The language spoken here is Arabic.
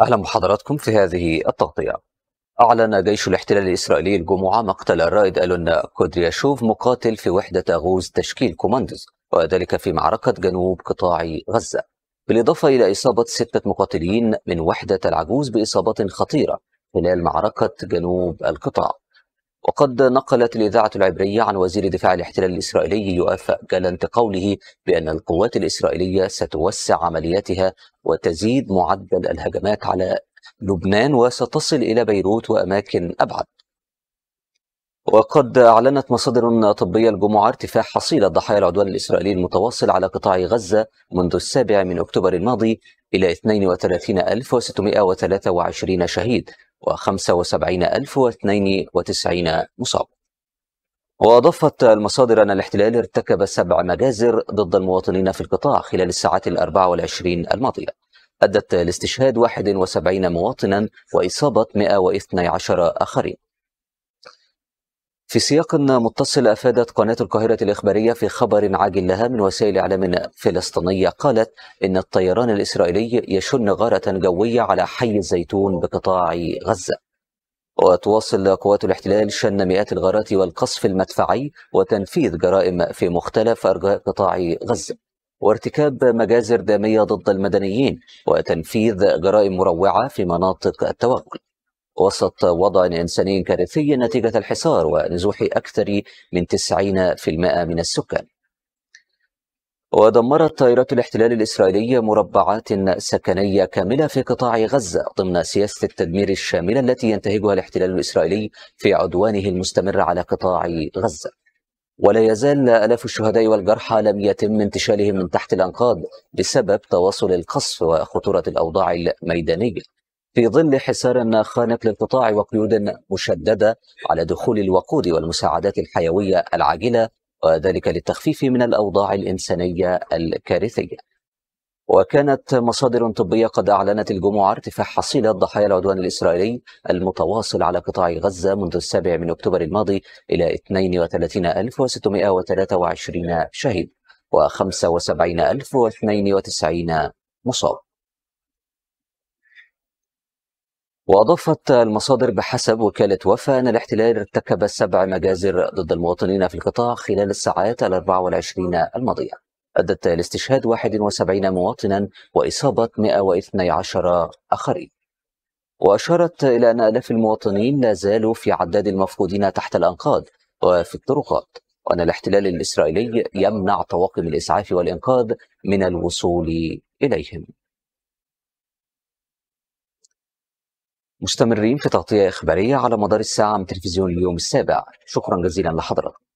أهلا بحضراتكم في هذه التغطية أعلن جيش الاحتلال الإسرائيلي الجمعة مقتل الرائد ألون كودرياشوف مقاتل في وحدة غوز تشكيل كوماندوز وذلك في معركة جنوب قطاع غزة بالإضافة إلى إصابة ستة مقاتلين من وحدة العجوز بإصابات خطيرة خلال معركة جنوب القطاع وقد نقلت الإذاعة العبرية عن وزير دفاع الاحتلال الإسرائيلي يؤف جالنت قوله بأن القوات الإسرائيلية ستوسع عملياتها وتزيد معدل الهجمات على لبنان وستصل إلى بيروت وأماكن أبعد وقد أعلنت مصادر طبية الجمعة ارتفاع حصيلة ضحايا العدوان الإسرائيلي المتواصل على قطاع غزة منذ السابع من أكتوبر الماضي إلى 32623 شهيد و75092 مصاب وأضافت المصادر أن الاحتلال ارتكب سبع مجازر ضد المواطنين في القطاع خلال الساعات الأربع والعشرين الماضية أدت لاستشهاد 71 مواطنا وإصابة 112 آخرين في سياق متصل افادت قناه القاهره الاخباريه في خبر عاجل لها من وسائل اعلام فلسطينيه قالت ان الطيران الاسرائيلي يشن غاره جويه على حي الزيتون بقطاع غزه. وتواصل قوات الاحتلال شن مئات الغارات والقصف المدفعي وتنفيذ جرائم في مختلف ارجاء قطاع غزه. وارتكاب مجازر داميه ضد المدنيين وتنفيذ جرائم مروعه في مناطق التوغل. وسط وضع إنساني كارثي نتيجة الحصار ونزوح أكثر من 90% من السكان ودمرت طائرات الاحتلال الإسرائيلي مربعات سكنية كاملة في قطاع غزة ضمن سياسة التدمير الشاملة التي ينتهجها الاحتلال الإسرائيلي في عدوانه المستمر على قطاع غزة ولا يزال آلاف الشهداء والجرحى لم يتم انتشالهم من تحت الأنقاض بسبب تواصل القصف وخطورة الأوضاع الميدانية في ظل حصار خانق للقطاع وقيود مشددة على دخول الوقود والمساعدات الحيوية العاجلة وذلك للتخفيف من الأوضاع الإنسانية الكارثية وكانت مصادر طبية قد أعلنت الجمعة ارتفاع حصيلة ضحايا العدوان الإسرائيلي المتواصل على قطاع غزة منذ السابع من أكتوبر الماضي إلى 32623 شهيد و 75092 مصاب وأضافت المصادر بحسب وكالة وفا أن الاحتلال ارتكب سبع مجازر ضد المواطنين في القطاع خلال الساعات الأربع والعشرين الماضية أدت لاستشهاد 71 مواطنا وإصابة 112 آخرين وأشارت إلى أن آلاف المواطنين لا زالوا في عداد المفقودين تحت الأنقاض وفي الطرقات وأن الاحتلال الإسرائيلي يمنع طواقم الإسعاف والإنقاذ من الوصول إليهم مستمرين في تغطية إخبارية على مدار الساعة من تلفزيون اليوم السابع شكرا جزيلا لحضرتك